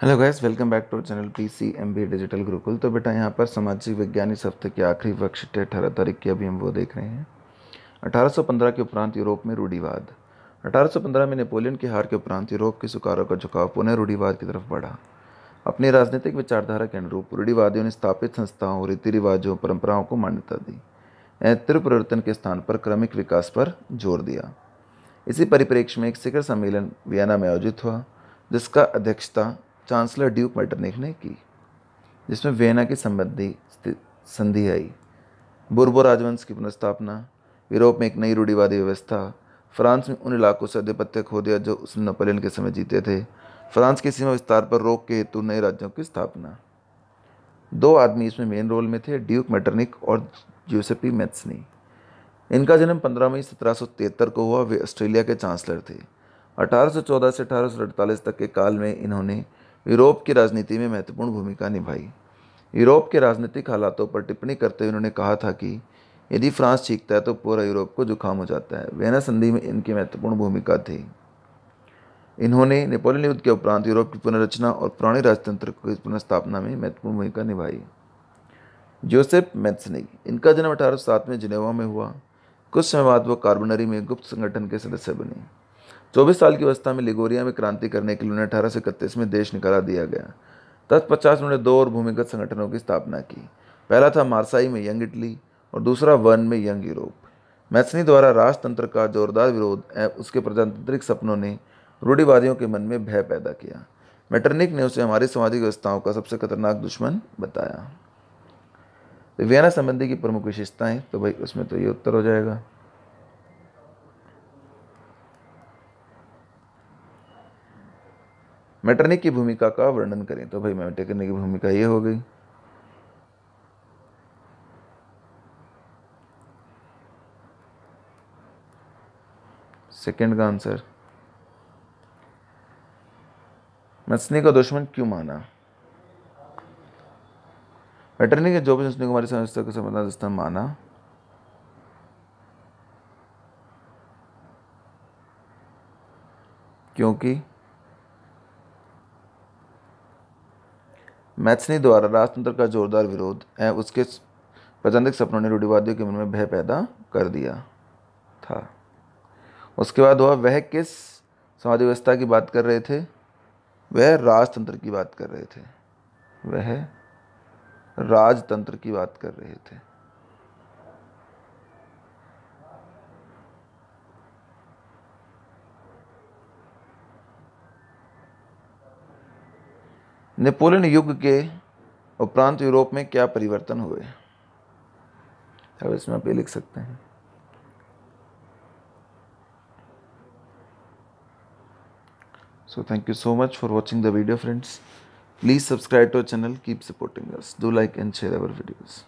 hello guys welcome back to channel P C M B digital Gurukul तो बेटा यहाँ पर सामाजिक विज्ञान इस हफ्ते के आखिरी वर्कशीट थे अठारह तारीख के अभी हम वो देख रहे हैं 1815 के उपरांत यूरोप में रूढ़ीवाद 1815 में नेपोलियन की हार के उपरांत यूरोप के सुकारों का झुकाव पुनः रूढ़ीवाद की तरफ बढ़ा अपनी राजनीतिक विचारधारा के अनुरूप रूढ़ीवादियों ने स्थापित संस्थाओं रीति रिवाजों परंपराओं को मान्यता दी ऐत्र परिवर्तन के स्थान पर क्रमिक विकास पर जोर दिया इसी परिप्रेक्ष्य में एक शिखर सम्मेलन वियना में आयोजित हुआ जिसका अध्यक्षता चांसलर ड्यूक मेटरनिक ने की जिसमें वेना की संबंधी संधि आई बुरबो राजवंश की पुनर्स्थापना यूरोप में एक नई रूढ़ीवादी व्यवस्था फ्रांस में उन इलाकों से आधिपत्य खो दिया जो उसने नपोलियन के समय जीते थे फ्रांस की सीमा विस्तार पर रोक के हेतु नए राज्यों की स्थापना दो आदमी इसमें मेन रोल में थे ड्यूक मेटरनिक और ज्यूसेपी मैथ्सनी इनका जन्म 15 मई सत्रह को हुआ वे ऑस्ट्रेलिया के चांसलर थे 1814 से अठारह तक के काल में इन्होंने यूरोप की राजनीति में महत्वपूर्ण भूमिका निभाई यूरोप के राजनीतिक हालातों पर टिप्पणी करते हुए उन्होंने कहा था कि यदि फ्रांस छींकता है तो पूरा यूरोप को जुकाम हो जाता है वेना संधि में इनकी महत्वपूर्ण भूमिका थी इन्होंने नेपोलियन युद्ध के उपरांत यूरोप की पुनर्रचना और पुराने राजतंत्र की पुनर्स्थापना में महत्वपूर्ण भूमिका निभाई जोसेफ मैथनिक इनका जन्म अठारह में जिनेवा में हुआ कुछ समय बाद वो कार्बनरी में गुप्त संगठन के सदस्य बने चौबीस साल की अवस्था में लिगोरिया में क्रांति करने के लिए उन्हें अठारह सौ इकतीस में देश निकाला दिया गया तत्पश्चात उन्होंने दो और भूमिगत संगठनों की स्थापना की पहला था मारसाई में यंग इटली और दूसरा वन में यंग यूरोप मैथनी द्वारा राजतंत्र का जोरदार विरोध उसके प्रजातांत्रिक सपनों ने रूढ़िवादियों के मन में भय पैदा किया मैटर्निक ने उसे हमारी सामाजिक व्यवस्थाओं का सबसे खतरनाक दुश्मन बताया तो वियना संबंधी की प्रमुख विशेषताएं तो भाई उसमें तो ये उत्तर हो जाएगा मैटरनिक की भूमिका का वर्णन करें तो भाई मैटरनिक की भूमिका ये हो गई सेकेंड का आंसर नसनी का दुश्मन क्यों माना मैटरनी के जो भी नसनी कुमारी समझता को समझना दुश्मन माना क्योंकि मैथनी द्वारा राजतंत्र का जोरदार विरोध एवं उसके प्रचंडिक सपनों ने रूढ़िवादियों के मन में भय पैदा कर दिया था उसके बाद हुआ वह किस समाज व्यवस्था की बात कर रहे थे वह राजतंत्र की बात कर रहे थे वह राजतंत्र की बात कर रहे थे नेपोलियन युग के उपरांत यूरोप में क्या परिवर्तन हुए अब इसमें आप ये लिख सकते हैं so thank you so much for watching the video friends please subscribe to our channel keep supporting us do like and share our videos